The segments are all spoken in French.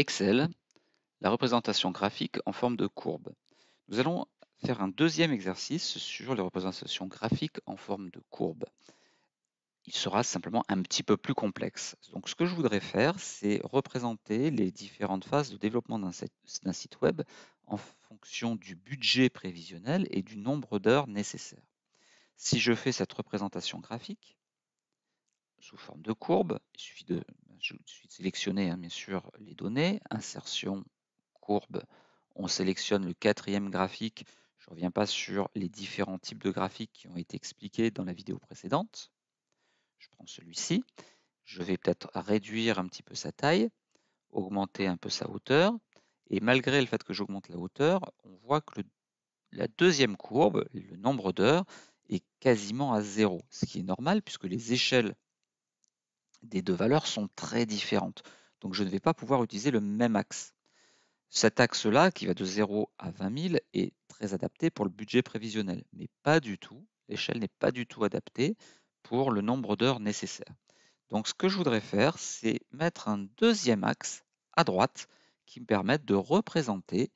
Excel, la représentation graphique en forme de courbe. Nous allons faire un deuxième exercice sur les représentations graphiques en forme de courbe. Il sera simplement un petit peu plus complexe. Donc ce que je voudrais faire, c'est représenter les différentes phases de développement d'un site web en fonction du budget prévisionnel et du nombre d'heures nécessaires. Si je fais cette représentation graphique sous forme de courbe, il suffit de je suis sélectionné hein, bien sûr les données, insertion, courbe, on sélectionne le quatrième graphique. Je ne reviens pas sur les différents types de graphiques qui ont été expliqués dans la vidéo précédente. Je prends celui-ci. Je vais peut-être réduire un petit peu sa taille, augmenter un peu sa hauteur. Et malgré le fait que j'augmente la hauteur, on voit que la deuxième courbe, le nombre d'heures, est quasiment à zéro, ce qui est normal puisque les échelles des deux valeurs sont très différentes. Donc je ne vais pas pouvoir utiliser le même axe. Cet axe-là, qui va de 0 à 20 000, est très adapté pour le budget prévisionnel, mais pas du tout, l'échelle n'est pas du tout adaptée pour le nombre d'heures nécessaires. Donc ce que je voudrais faire, c'est mettre un deuxième axe à droite qui me permette de représenter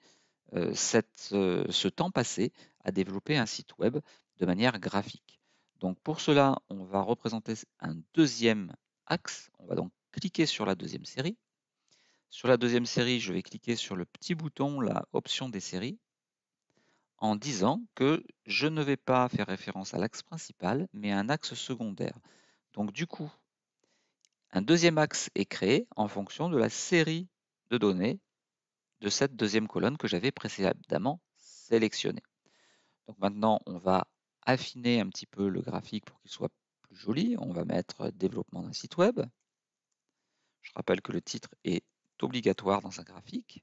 euh, cette, euh, ce temps passé à développer un site web de manière graphique. Donc pour cela, on va représenter un deuxième axe. On va donc cliquer sur la deuxième série. Sur la deuxième série, je vais cliquer sur le petit bouton, la option des séries, en disant que je ne vais pas faire référence à l'axe principal, mais à un axe secondaire. Donc du coup, un deuxième axe est créé en fonction de la série de données de cette deuxième colonne que j'avais précédemment sélectionnée. Donc maintenant, on va affiner un petit peu le graphique pour qu'il soit joli, on va mettre euh, développement d'un site web. Je rappelle que le titre est obligatoire dans un graphique.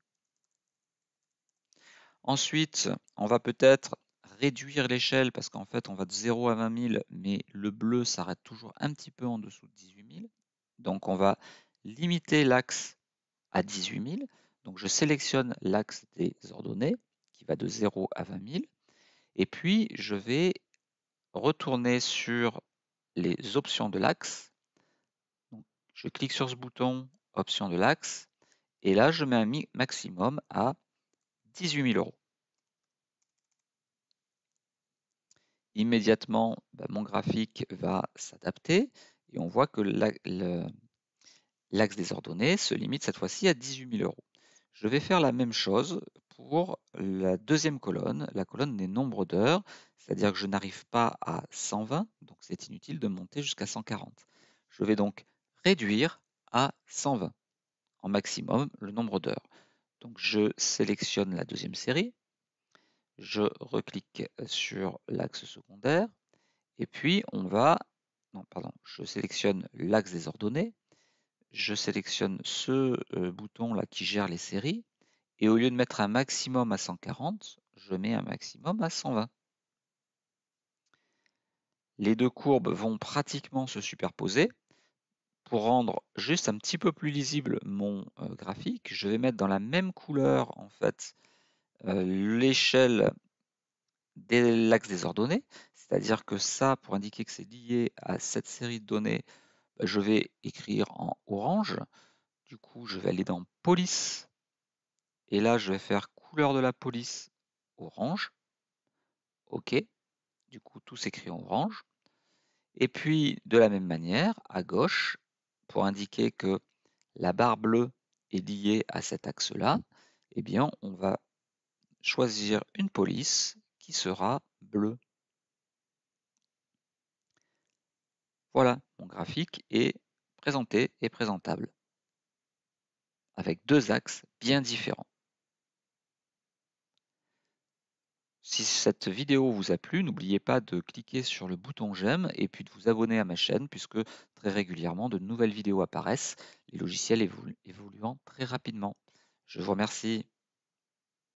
Ensuite, on va peut-être réduire l'échelle parce qu'en fait, on va de 0 à 20 000, mais le bleu s'arrête toujours un petit peu en dessous de 18 000. Donc, on va limiter l'axe à 18 000. Donc, je sélectionne l'axe des ordonnées qui va de 0 à 20 000. Et puis, je vais retourner sur les options de l'axe. Je clique sur ce bouton options de l'axe et là je mets un maximum à 18 000 euros. Immédiatement, bah, mon graphique va s'adapter et on voit que l'axe des ordonnées se limite cette fois-ci à 18 000 euros. Je vais faire la même chose pour la deuxième colonne, la colonne des nombres d'heures, c'est-à-dire que je n'arrive pas à 120, donc c'est inutile de monter jusqu'à 140. Je vais donc réduire à 120 en maximum le nombre d'heures. Donc je sélectionne la deuxième série, je reclique sur l'axe secondaire, et puis on va, non pardon, je sélectionne l'axe des ordonnées, je sélectionne ce euh, bouton là qui gère les séries, et au lieu de mettre un maximum à 140, je mets un maximum à 120. Les deux courbes vont pratiquement se superposer. Pour rendre juste un petit peu plus lisible mon euh, graphique, je vais mettre dans la même couleur en fait euh, l'échelle de l'axe des ordonnées, c'est-à-dire que ça, pour indiquer que c'est lié à cette série de données, bah, je vais écrire en orange. Du coup, je vais aller dans Police, et là, je vais faire couleur de la police orange. OK. Du coup, tout s'écrit en orange. Et puis, de la même manière, à gauche, pour indiquer que la barre bleue est liée à cet axe-là, eh bien, on va choisir une police qui sera bleue. Voilà, mon graphique est présenté et présentable, avec deux axes bien différents. Si cette vidéo vous a plu, n'oubliez pas de cliquer sur le bouton j'aime et puis de vous abonner à ma chaîne puisque très régulièrement de nouvelles vidéos apparaissent, les logiciels évoluant très rapidement. Je vous remercie.